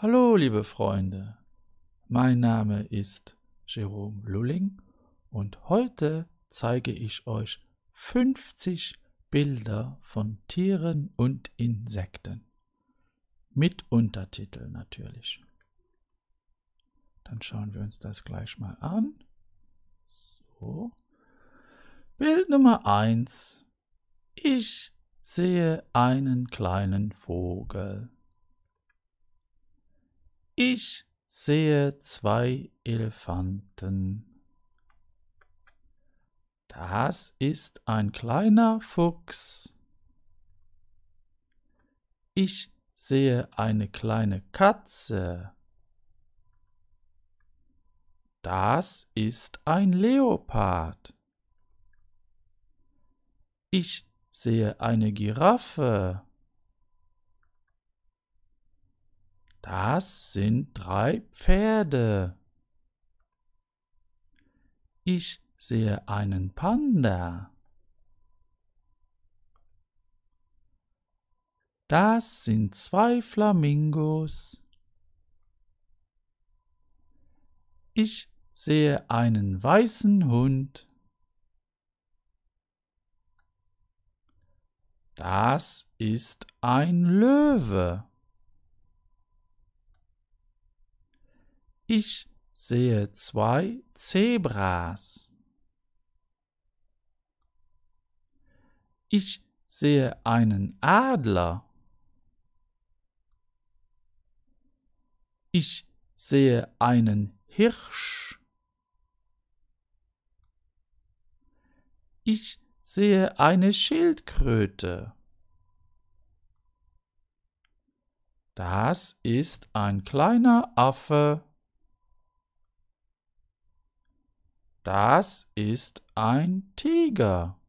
Hallo, liebe Freunde. Mein Name ist Jerome Lulling und heute zeige ich euch 50 Bilder von Tieren und Insekten. Mit Untertitel natürlich. Dann schauen wir uns das gleich mal an. So. Bild Nummer 1. Ich sehe einen kleinen Vogel. Ich sehe zwei Elefanten. Das ist ein kleiner Fuchs. Ich sehe eine kleine Katze. Das ist ein Leopard. Ich sehe eine Giraffe. Das sind drei Pferde. Ich sehe einen Panda. Das sind zwei Flamingos. Ich sehe einen weißen Hund. Das ist ein Löwe. Ich sehe zwei Zebras. Ich sehe einen Adler. Ich sehe einen Hirsch. Ich sehe eine Schildkröte. Das ist ein kleiner Affe. Das ist ein Tiger.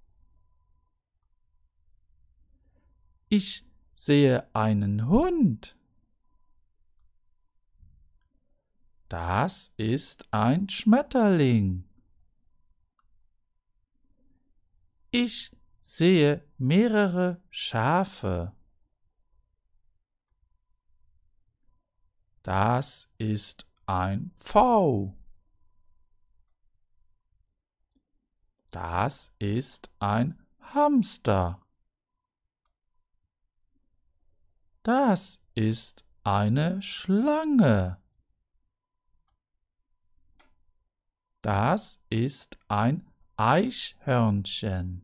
Ich sehe einen Hund. Das ist ein Schmetterling. Ich sehe mehrere Schafe. Das ist ein Pfau. Das ist ein Hamster. Das ist eine Schlange. Das ist ein Eichhörnchen.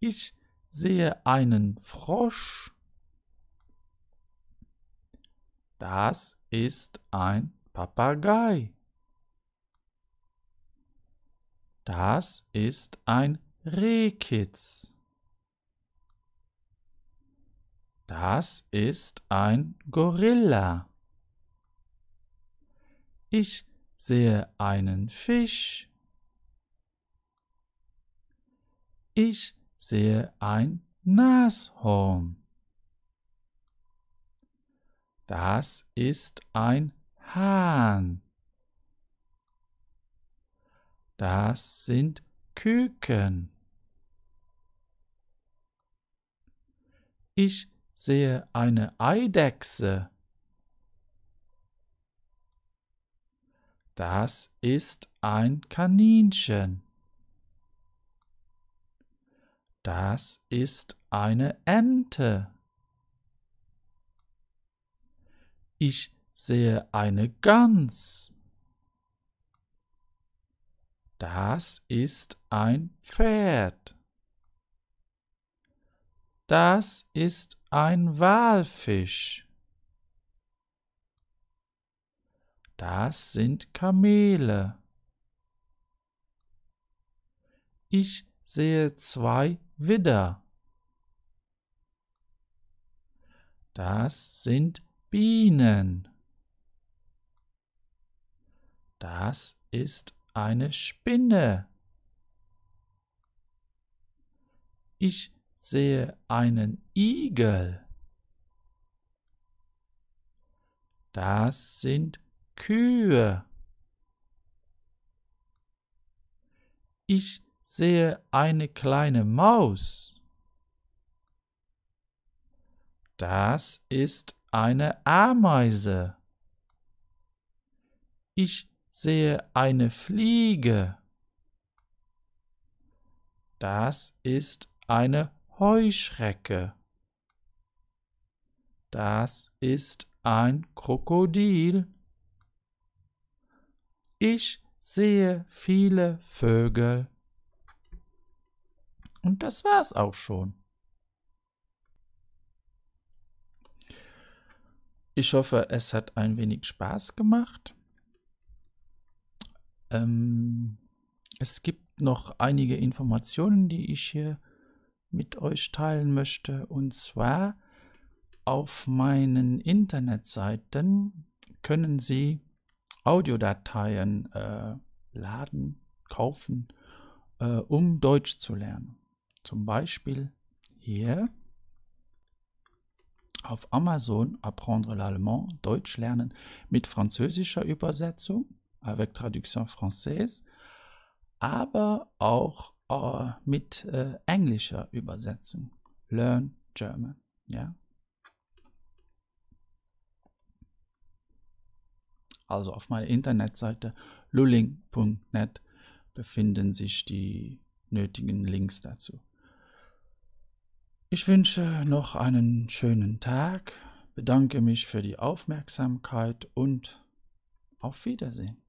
Ich sehe einen Frosch. Das ist ein Papagei. Das ist ein Rehkitz. Das ist ein Gorilla. Ich sehe einen Fisch. Ich sehe ein Nashorn. Das ist ein Hahn. Das sind Küken. Ich sehe eine Eidechse. Das ist ein Kaninchen. Das ist eine Ente. Ich sehe eine Gans. Das ist ein Pferd. Das ist ein Walfisch. Das sind Kamele. Ich sehe zwei Widder. Das sind Bienen. Das ist eine Spinne. Ich sehe einen Igel. Das sind Kühe. Ich sehe eine kleine Maus. Das ist eine Ameise. Ich sehe eine Fliege. Das ist eine Heuschrecke. Das ist ein Krokodil. Ich sehe viele Vögel. Und das war's auch schon. Ich hoffe, es hat ein wenig Spaß gemacht. Ähm, es gibt noch einige Informationen, die ich hier mit euch teilen möchte. Und zwar auf meinen Internetseiten können Sie Audiodateien äh, laden, kaufen, äh, um Deutsch zu lernen. Zum Beispiel hier auf Amazon Apprendre l'Allemand, Deutsch lernen mit französischer Übersetzung avec traduction française, aber auch äh, mit äh, englischer Übersetzung. Learn German, ja. Also auf meiner Internetseite lulling.net befinden sich die nötigen Links dazu. Ich wünsche noch einen schönen Tag, bedanke mich für die Aufmerksamkeit und auf Wiedersehen.